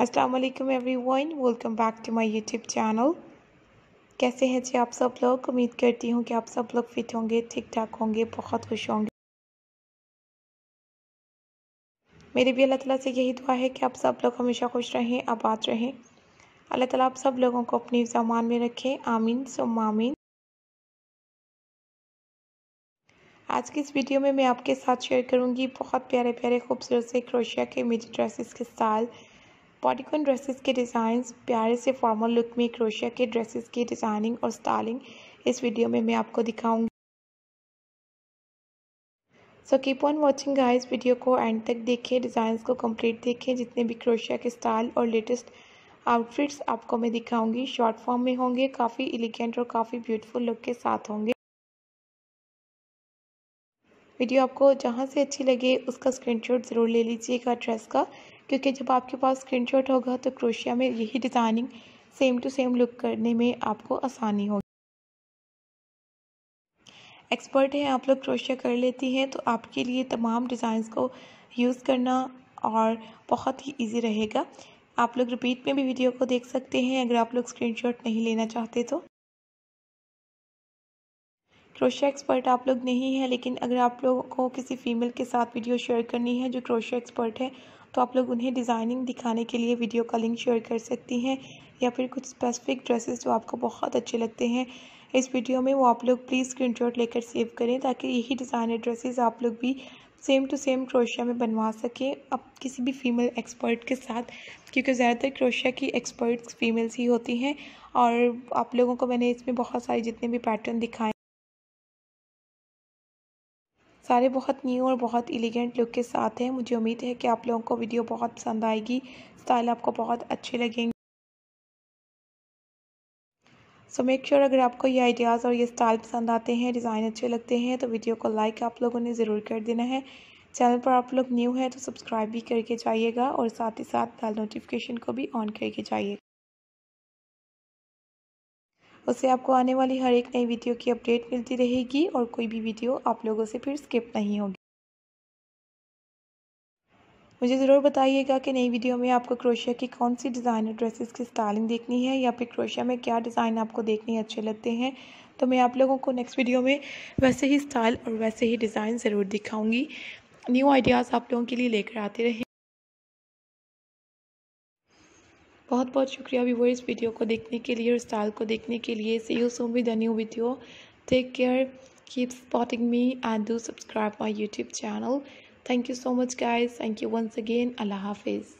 Aslam everyone welcome back to my YouTube channel कैसे हैं जी आप सब लोग उम्मीद करती हूँ कि आप सब लोग फिट होंगे ठीक ठाक होंगे बहुत खुश होंगे मेरी भी अल्लाह ताला से यही दुआ है कि आप सब लोग हमेशा खुश रहें आबाद रहें अल्लाह ताला आप सब लोगों को अपने जमान में रखें आमीन सुम आमीन आज की इस वीडियो में मैं आपके साथ शेयर करूंगी बहुत प्यारे प्यारे खूबसूरत से क्रोशिया के मेरी ड्रेसेस के स्टाइल पॉटिकॉन ड्रेसेस के डिज़ाइंस प्यारे से फॉर्मल लुक में क्रोशिया के ड्रेसेस की डिज़ाइनिंग और स्टाइलिंग इस वीडियो में मैं आपको दिखाऊंगी सो कीप ऑन वॉचिंग इस वीडियो को एंड तक देखें डिजाइन को कंप्लीट देखें जितने भी क्रोशिया के स्टाइल और लेटेस्ट आउटफिट्स आपको मैं दिखाऊंगी शॉर्ट फॉर्म में होंगे काफ़ी एलिगेंट और काफ़ी ब्यूटीफुल लुक के साथ होंगे वीडियो आपको जहाँ से अच्छी लगे उसका स्क्रीनशॉट ज़रूर ले लीजिएगा ड्रेस का क्योंकि जब आपके पास स्क्रीनशॉट होगा तो क्रोशिया में यही designing same to same look करने में आपको आसानी होगी एक्सपर्ट हैं आप लोग क्रोशिया कर लेती हैं तो आपके लिए तमाम डिज़ाइंस को यूज़ करना और बहुत ही इजी रहेगा आप लोग रिपीट में भी वीडियो को देख सकते हैं अगर आप लोग स्क्रीनशॉट नहीं लेना चाहते तो क्रोशिया एक्सपर्ट आप लोग नहीं हैं लेकिन अगर आप लोगों को किसी फ़ीमेल के साथ वीडियो शेयर करनी है जो क्रोशिया एक्सपर्ट है तो आप लोग उन्हें डिज़ाइनिंग दिखाने के लिए वीडियो कॉलिंग शेयर कर सकती हैं या फिर कुछ स्पेसिफिक ड्रेसेस जो आपको बहुत अच्छे लगते हैं इस वीडियो में वो आप लोग प्लीज़ स्क्रीनशॉट लेकर सेव करें ताकि यही डिज़ाइनर ड्रेसेस आप लोग भी सेम टू सेम क्रोशिया में बनवा सकें अब किसी भी फीमेल एक्सपर्ट के साथ क्योंकि ज़्यादातर क्रोशिया की एक्सपर्ट्स फीमेल्स ही होती हैं और आप लोगों को मैंने इसमें बहुत सारे जितने भी पैटर्न दिखाए सारे बहुत न्यू और बहुत एलिगेंट लुक के साथ हैं मुझे उम्मीद है कि आप लोगों को वीडियो बहुत पसंद आएगी स्टाइल आपको बहुत अच्छे लगेंगे सो मेक श्योर अगर आपको ये आइडियाज़ और ये स्टाइल पसंद आते हैं डिज़ाइन अच्छे लगते हैं तो वीडियो को लाइक आप लोगों ने ज़रूर कर देना है चैनल पर आप लोग न्यू हैं तो सब्सक्राइब भी करके जाइएगा और साथ ही साथ बेल नोटिफिकेशन को भी ऑन करके जाइएगा उससे आपको आने वाली हर एक नई वीडियो की अपडेट मिलती रहेगी और कोई भी वीडियो आप लोगों से फिर स्किप नहीं होगी मुझे ज़रूर बताइएगा कि नई वीडियो में आपको क्रोशिया की कौन सी डिज़ाइन और ड्रेसेस की स्टाइलिंग देखनी है या फिर क्रोशिया में क्या डिज़ाइन आपको देखने अच्छे लगते हैं तो मैं आप लोगों को नेक्स्ट वीडियो में वैसे ही स्टाइल और वैसे ही डिज़ाइन ज़रूर दिखाऊंगी न्यू आइडियाज़ आप लोगों के लिए लेकर आते रहें बहुत बहुत शुक्रिया इस वीडियो को देखने के लिए और स्टाइल को देखने के लिए see you so with the new video take care keep supporting me and do subscribe my YouTube channel thank you so much guys thank you once again अल्लाह हाफिज़